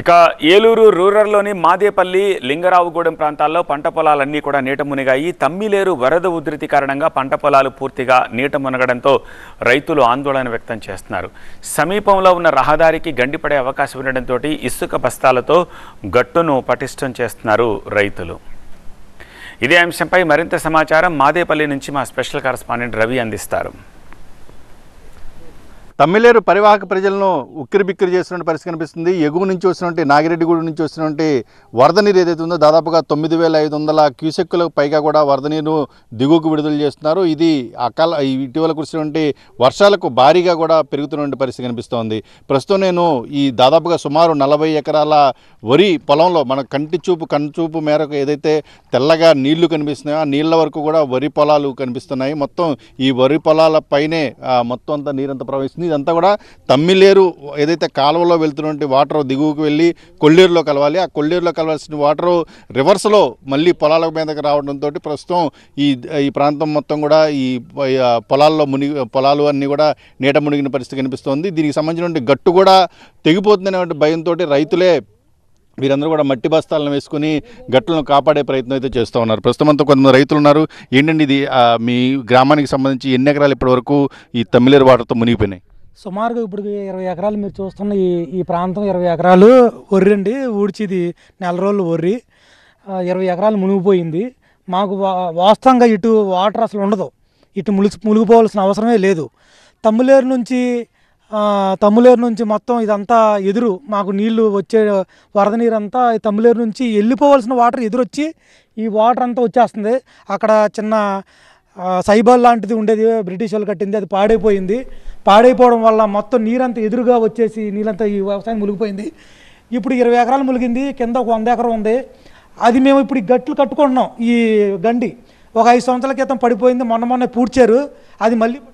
ఇక ఏలూరు రూరల్లోని మాదేపల్లి లింగరావుగూడెం ప్రాంతాల్లో పంట పొలాలన్నీ కూడా నీట మునిగాయి తమ్మిలేరు వరద ఉధృతి కారణంగా పంట పొలాలు పూర్తిగా నీట మునగడంతో రైతులు ఆందోళన వ్యక్తం చేస్తున్నారు సమీపంలో ఉన్న రహదారికి గండిపడే అవకాశం ఉండడంతో ఇసుక బస్తాలతో గట్టును పటిష్టం చేస్తున్నారు రైతులు ఇదే అంశంపై మరింత సమాచారం మాదేపల్లి నుంచి మా స్పెషల్ కరస్పాండెంట్ రవి అందిస్తారు తమ్మిలేరు పరివాహక ప్రజలను ఉక్కిరి బిక్కిరి చేస్తున్న పరిస్థితి కనిపిస్తుంది ఎగువ నుంచి వస్తున్నటువంటి నాగిరెడ్డిగూడ నుంచి వస్తున్నటువంటి వరద నీరు ఏదైతే ఉందో దాదాపుగా తొమ్మిది వేల ఐదు వందల క్యూసెక్కులకు పైగా కూడా వరద నీరు దిగువకు విడుదల చేస్తున్నారు ఇది అకాల ఇటీవల కురిసినటువంటి వర్షాలకు భారీగా కూడా పెరుగుతున్నటువంటి పరిస్థితి కనిపిస్తోంది ప్రస్తుతం నేను ఈ దాదాపుగా సుమారు నలభై ఎకరాల వరి పొలంలో మన కంటి చూపు కంటిచూపు మేరకు ఏదైతే తెల్లగా నీళ్లు కనిపిస్తున్నాయో ఆ నీళ్ళ వరకు కూడా వరి పొలాలు కనిపిస్తున్నాయి మొత్తం ఈ వరి పొలాల పైనే మొత్తం అంతా నీరంతా ప్రవహిస్తుంది చేస్తుంది ఇదంతా కూడా తమ్మిలేరు ఏదైతే కాలువలో వెళ్తున్నటువంటి వాటర్ దిగువకు వెళ్ళి కొల్లేరులో కలవాలి ఆ కొల్లేరులో కలవాల్సిన వాటర్ రివర్స్లో మళ్ళీ పొలాల మీదకి రావడంతో ప్రస్తుతం ఈ ఈ ప్రాంతం మొత్తం కూడా ఈ పొలాల్లో మునిగి పొలాలు అన్నీ కూడా నీట మునిగిన పరిస్థితి కనిపిస్తోంది దీనికి సంబంధించినటువంటి గట్టు కూడా తెగిపోతుందనే భయంతో రైతులే వీరందరూ కూడా మట్టి బస్తాలను వేసుకుని గట్లను కాపాడే ప్రయత్నం అయితే చేస్తూ ఉన్నారు ప్రస్తుతమంతా కొంతమంది రైతులు ఉన్నారు ఏంటండి ఇది మీ గ్రామానికి సంబంధించి ఎన్ని ఎకరాలు ఇప్పటివరకు ఈ తమిళేరు వాటర్తో మునిగిపోయినాయి సుమారుగా ఇప్పుడు ఇరవై ఎకరాలు మీరు చూస్తున్న ఈ ఈ ప్రాంతం ఇరవై ఎకరాలు వర్రి అండి ఊడ్చిది నెల రోజులు వర్రి ఇరవై ఎకరాలు మునిగిపోయింది మాకు వాస్తవంగా ఇటు వాటర్ అసలు ఉండదు ఇటు ములిసి మునిగిపోవాల్సిన అవసరమే లేదు తమ్ములేరు నుంచి తమ్ములేరు నుంచి మొత్తం ఇదంతా ఎదురు మాకు నీళ్లు వచ్చే వరద నీరు అంతా తమ్ములేరు నుంచి వెళ్ళిపోవాల్సిన వాటర్ ఎదురొచ్చి ఈ వాటర్ అంతా వచ్చేస్తుంది అక్కడ చిన్న సైబర్ లాంటిది ఉండేది బ్రిటిష్ వాళ్ళు కట్టింది అది పాడైపోయింది పాడైపోవడం వల్ల మొత్తం నీరంతా ఎదురుగా వచ్చేసి నీళ్ళంతా ఈ వ్యవసాయం మునిగిపోయింది ఇప్పుడు ఇరవై ఎకరాలు ములిగింది కింద ఒక వంద ఎకరం ఉంది అది మేము ఇప్పుడు ఈ గట్లు కట్టుకుంటున్నాం ఈ గండి ఒక ఐదు సంవత్సరాల క్రితం పడిపోయింది మొన్న మొన్న పూడ్చారు అది మళ్ళీ